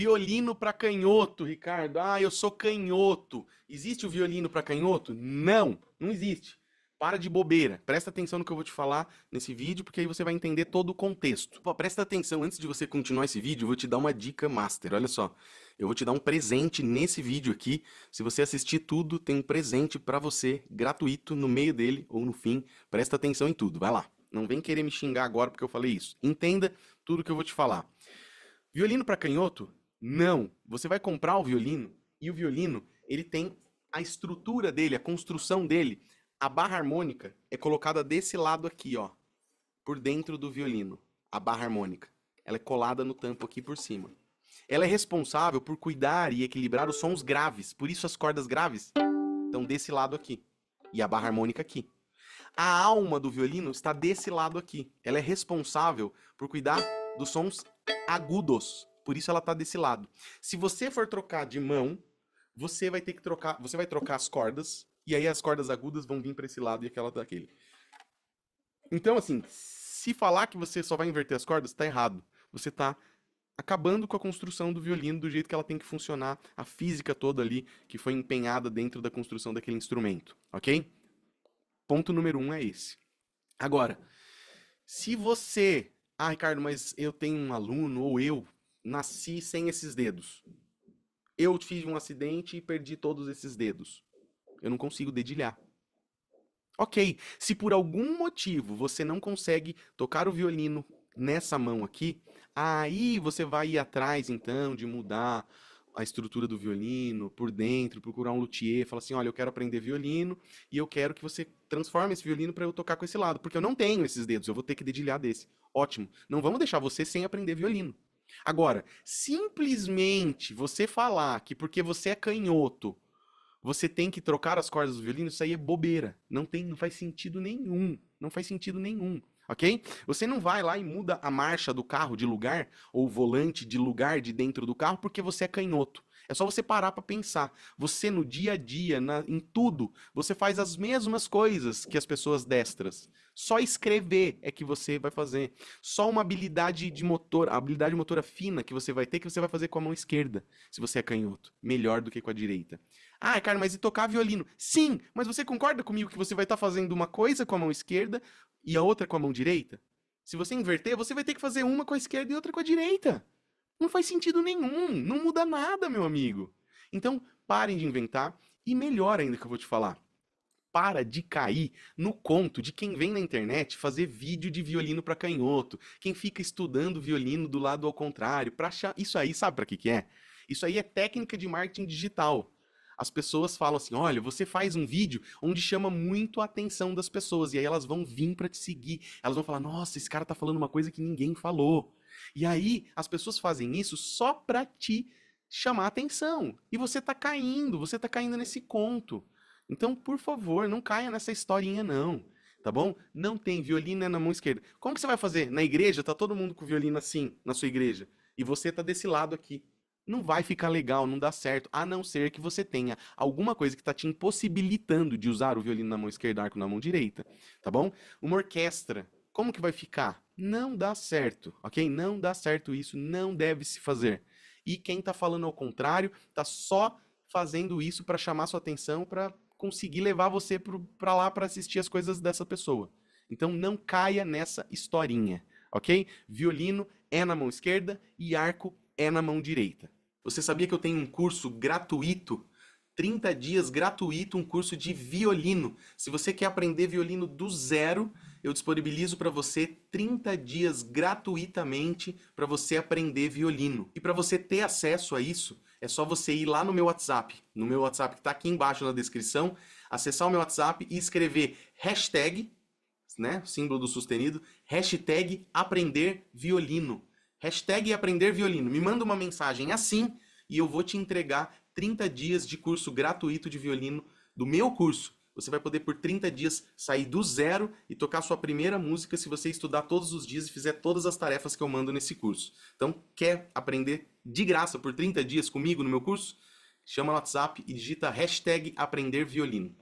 Violino para canhoto, Ricardo. Ah, eu sou canhoto. Existe o violino para canhoto? Não, não existe. Para de bobeira. Presta atenção no que eu vou te falar nesse vídeo, porque aí você vai entender todo o contexto. Pô, presta atenção, antes de você continuar esse vídeo, eu vou te dar uma dica master. Olha só. Eu vou te dar um presente nesse vídeo aqui. Se você assistir tudo, tem um presente para você, gratuito, no meio dele ou no fim. Presta atenção em tudo. Vai lá. Não vem querer me xingar agora porque eu falei isso. Entenda tudo que eu vou te falar. Violino para canhoto não, você vai comprar o violino e o violino, ele tem a estrutura dele, a construção dele, a barra harmônica é colocada desse lado aqui, ó, por dentro do violino, a barra harmônica. Ela é colada no tampo aqui por cima. Ela é responsável por cuidar e equilibrar os sons graves, por isso as cordas graves estão desse lado aqui e a barra harmônica aqui. A alma do violino está desse lado aqui. Ela é responsável por cuidar dos sons agudos, por isso ela tá desse lado. Se você for trocar de mão, você vai ter que trocar, você vai trocar as cordas e aí as cordas agudas vão vir para esse lado e aquela daquele. Tá então assim, se falar que você só vai inverter as cordas, tá errado. Você tá acabando com a construção do violino do jeito que ela tem que funcionar, a física toda ali que foi empenhada dentro da construção daquele instrumento, ok? Ponto número um é esse. Agora, se você, ah, Ricardo, mas eu tenho um aluno ou eu nasci sem esses dedos. Eu tive um acidente e perdi todos esses dedos. Eu não consigo dedilhar. Ok, se por algum motivo você não consegue tocar o violino nessa mão aqui, aí você vai ir atrás então de mudar a estrutura do violino por dentro, procurar um luthier, falar assim, olha, eu quero aprender violino e eu quero que você transforme esse violino para eu tocar com esse lado, porque eu não tenho esses dedos, eu vou ter que dedilhar desse. Ótimo. Não vamos deixar você sem aprender violino. Agora, simplesmente você falar que porque você é canhoto, você tem que trocar as cordas do violino, isso aí é bobeira. Não tem, não faz sentido nenhum. Não faz sentido nenhum. Ok? Você não vai lá e muda a marcha do carro de lugar ou o volante de lugar de dentro do carro porque você é canhoto. É só você parar para pensar. Você no dia a dia, na, em tudo, você faz as mesmas coisas que as pessoas destras. Só escrever é que você vai fazer. Só uma habilidade de motor, a habilidade motora fina que você vai ter, que você vai fazer com a mão esquerda, se você é canhoto. Melhor do que com a direita. Ah, cara, mas e tocar violino? Sim, mas você concorda comigo que você vai estar tá fazendo uma coisa com a mão esquerda e a outra com a mão direita? Se você inverter, você vai ter que fazer uma com a esquerda e outra com a direita. Não faz sentido nenhum, não muda nada, meu amigo. Então, parem de inventar e melhor ainda que eu vou te falar para de cair no conto de quem vem na internet fazer vídeo de violino para canhoto, quem fica estudando violino do lado ao contrário, para achar isso aí, sabe para que que é? Isso aí é técnica de marketing digital. As pessoas falam assim: "Olha, você faz um vídeo onde chama muito a atenção das pessoas e aí elas vão vir para te seguir. Elas vão falar: "Nossa, esse cara tá falando uma coisa que ninguém falou". E aí as pessoas fazem isso só para te chamar atenção. E você tá caindo, você tá caindo nesse conto. Então, por favor, não caia nessa historinha, não. Tá bom? Não tem violino é na mão esquerda. Como que você vai fazer? Na igreja, tá todo mundo com violino assim, na sua igreja. E você tá desse lado aqui. Não vai ficar legal, não dá certo, a não ser que você tenha alguma coisa que está te impossibilitando de usar o violino na mão esquerda, arco na mão direita, tá bom? Uma orquestra, como que vai ficar? Não dá certo, ok? Não dá certo isso, não deve se fazer. E quem tá falando ao contrário tá só fazendo isso para chamar sua atenção, para conseguir levar você para lá para assistir as coisas dessa pessoa. Então não caia nessa historinha, ok? Violino é na mão esquerda e arco é na mão direita. Você sabia que eu tenho um curso gratuito 30 dias gratuito, um curso de violino. Se você quer aprender violino do zero, eu disponibilizo para você 30 dias gratuitamente para você aprender violino. E para você ter acesso a isso, é só você ir lá no meu WhatsApp, no meu WhatsApp que está aqui embaixo na descrição, acessar o meu WhatsApp e escrever hashtag, né, símbolo do sustenido, hashtag aprender violino. Hashtag aprender violino. Me manda uma mensagem assim e eu vou te entregar 30 dias de curso gratuito de violino do meu curso você vai poder por 30 dias sair do zero e tocar sua primeira música se você estudar todos os dias e fizer todas as tarefas que eu mando nesse curso. Então, quer aprender de graça por 30 dias comigo no meu curso? Chama no WhatsApp e digita hashtag aprender violino.